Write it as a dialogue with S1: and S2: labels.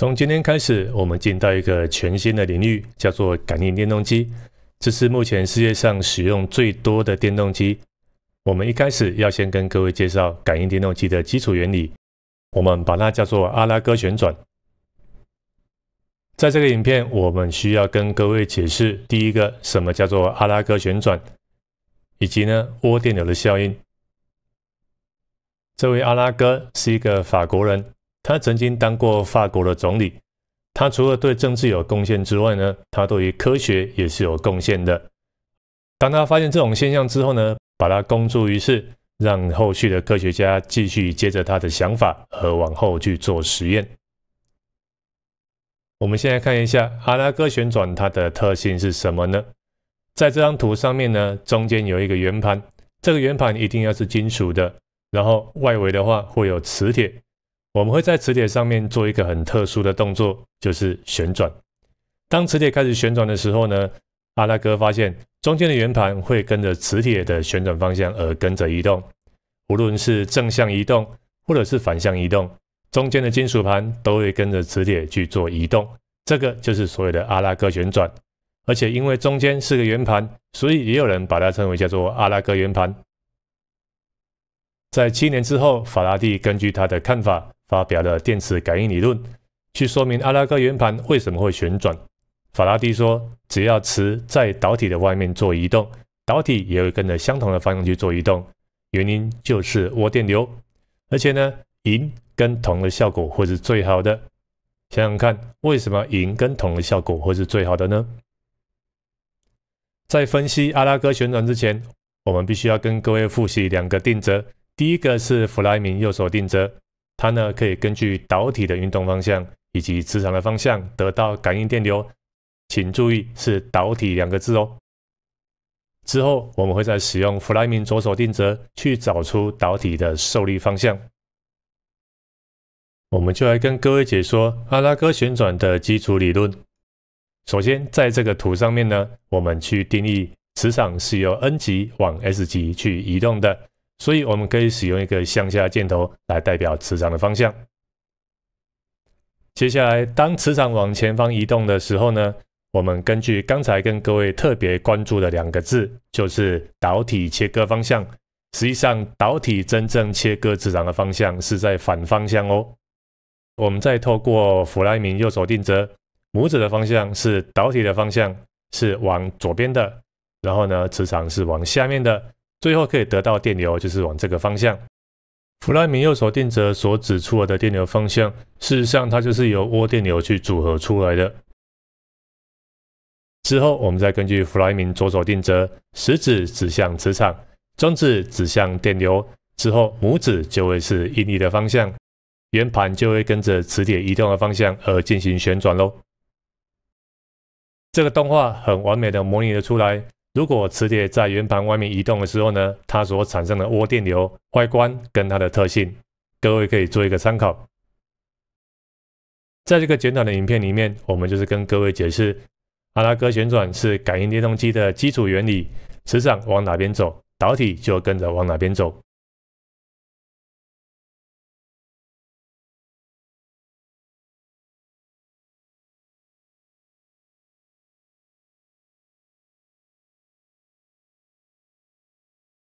S1: 从今天开始，我们进到一个全新的领域，叫做感应电动机。这是目前世界上使用最多的电动机。我们一开始要先跟各位介绍感应电动机的基础原理，我们把它叫做阿拉哥旋转。在这个影片，我们需要跟各位解释第一个，什么叫做阿拉哥旋转，以及呢，涡电流的效应。这位阿拉哥是一个法国人。他曾经当过法国的总理。他除了对政治有贡献之外呢，他对于科学也是有贡献的。当他发现这种现象之后呢，把它公诸于世，让后续的科学家继续接着他的想法和往后去做实验。我们现在看一下阿拉哥旋转它的特性是什么呢？在这张图上面呢，中间有一个圆盘，这个圆盘一定要是金属的，然后外围的话会有磁铁。我们会在磁铁上面做一个很特殊的动作，就是旋转。当磁铁开始旋转的时候呢，阿拉哥发现中间的圆盘会跟着磁铁的旋转方向而跟着移动。无论是正向移动或者是反向移动，中间的金属盘都会跟着磁铁去做移动。这个就是所谓的阿拉哥旋转。而且因为中间是个圆盘，所以也有人把它称为叫做阿拉哥圆盘。在七年之后，法拉第根据他的看法。发表了电磁感应理论，去说明阿拉格圆盘为什么会旋转。法拉第说，只要磁在导体的外面做移动，导体也会跟着相同的方向去做移动。原因就是涡电流。而且呢，银跟铜的效果会是最好的。想想看，为什么银跟铜的效果会是最好的呢？在分析阿拉戈旋转之前，我们必须要跟各位复习两个定则。第一个是弗莱明右手定则。它呢可以根据导体的运动方向以及磁场的方向得到感应电流，请注意是导体两个字哦。之后我们会在使用弗莱明左手定则去找出导体的受力方向。我们就来跟各位解说阿拉哥旋转的基础理论。首先在这个图上面呢，我们去定义磁场是由 N 级往 S 级去移动的。所以我们可以使用一个向下箭头来代表磁场的方向。接下来，当磁场往前方移动的时候呢，我们根据刚才跟各位特别关注的两个字，就是导体切割方向。实际上，导体真正切割磁场的方向是在反方向哦。我们再透过弗莱明右手定则，拇指的方向是导体的方向，是往左边的，然后呢，磁场是往下面的。最后可以得到电流，就是往这个方向。弗莱明右手定则所指出来的电流方向，事实上它就是由涡电流去组合出来的。之后我们再根据弗莱明左手定则，食指指向磁场，中指指向电流，之后拇指就会是力的方向，圆盘就会跟着磁铁移动的方向而进行旋转喽。这个动画很完美的模拟了出来。如果磁铁在圆盘外面移动的时候呢，它所产生的涡电流外观跟它的特性，各位可以做一个参考。在这个简短的影片里面，我们就是跟各位解释阿拉哥旋转是感应电动机的基础原理，磁场往哪边走，导体就跟着往哪边走。